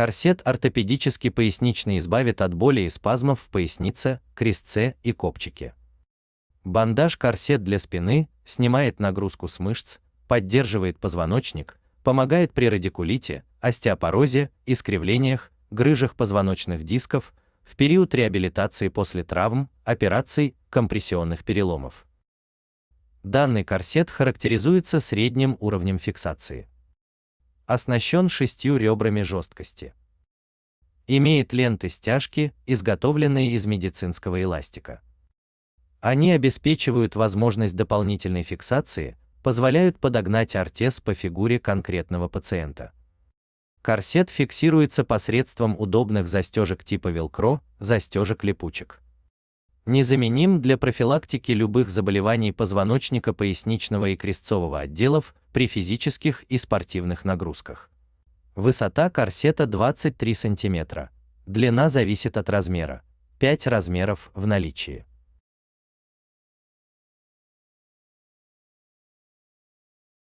Корсет ортопедически поясничный избавит от боли и спазмов в пояснице, крестце и копчике. Бандаж-корсет для спины снимает нагрузку с мышц, поддерживает позвоночник, помогает при радикулите, остеопорозе, искривлениях, грыжах позвоночных дисков, в период реабилитации после травм, операций, компрессионных переломов. Данный корсет характеризуется средним уровнем фиксации оснащен шестью ребрами жесткости. Имеет ленты стяжки, изготовленные из медицинского эластика. Они обеспечивают возможность дополнительной фиксации, позволяют подогнать ортез по фигуре конкретного пациента. Корсет фиксируется посредством удобных застежек типа велкро, застежек-липучек. Незаменим для профилактики любых заболеваний позвоночника поясничного и крестцового отделов, при физических и спортивных нагрузках. Высота корсета 23 см. Длина зависит от размера. 5 размеров в наличии.